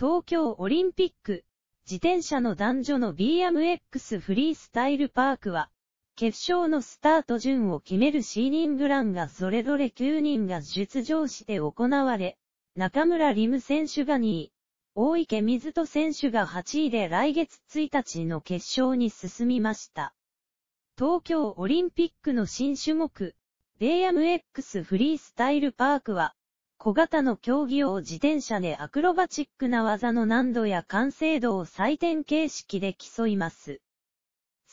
東京オリンピック、自転車の男女の BMX フリースタイルパークは、決勝のスタート順を決めるシーリングランがそれぞれ9人が出場して行われ、中村リム選手が2位、大池水戸選手が8位で来月1日の決勝に進みました。東京オリンピックの新種目、BMX フリースタイルパークは、小型の競技用自転車でアクロバチックな技の難度や完成度を採点形式で競います。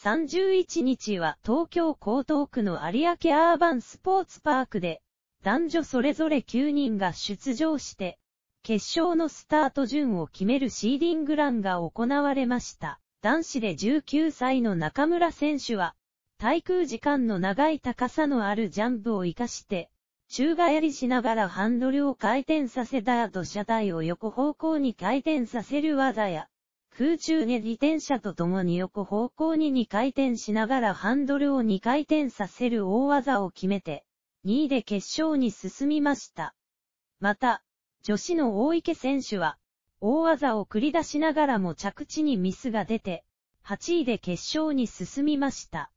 31日は東京江東区の有明アーバンスポーツパークで、男女それぞれ9人が出場して、決勝のスタート順を決めるシーディングランが行われました。男子で19歳の中村選手は、滞空時間の長い高さのあるジャンプを活かして、宙返りしながらハンドルを回転させた後と車体を横方向に回転させる技や、空中で自転車と共に横方向に2回転しながらハンドルを2回転させる大技を決めて、2位で決勝に進みました。また、女子の大池選手は、大技を繰り出しながらも着地にミスが出て、8位で決勝に進みました。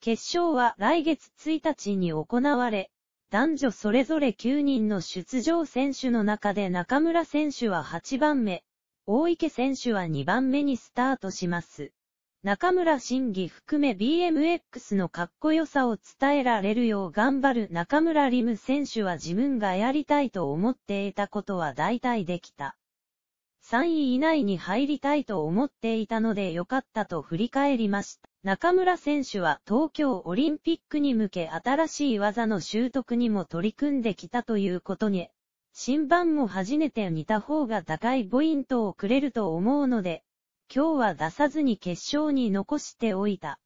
決勝は来月1日に行われ、男女それぞれ9人の出場選手の中で中村選手は8番目、大池選手は2番目にスタートします。中村真義含め BMX のかっこよさを伝えられるよう頑張る中村リム選手は自分がやりたいと思っていたことは大体できた。3位以内に入りたいと思っていたので良かったと振り返りました。中村選手は東京オリンピックに向け新しい技の習得にも取り組んできたということに、新版も初めて似た方が高いポイントをくれると思うので、今日は出さずに決勝に残しておいた。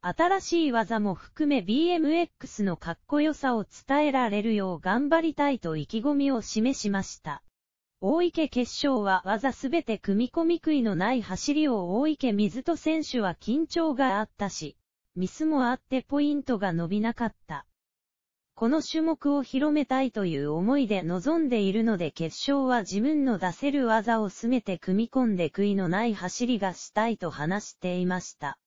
新しい技も含め BMX のかっこよさを伝えられるよう頑張りたいと意気込みを示しました。大池決勝は技すべて組み込み悔いのない走りを大池水戸選手は緊張があったし、ミスもあってポイントが伸びなかった。この種目を広めたいという思いで臨んでいるので決勝は自分の出せる技をすべて組み込んで悔いのない走りがしたいと話していました。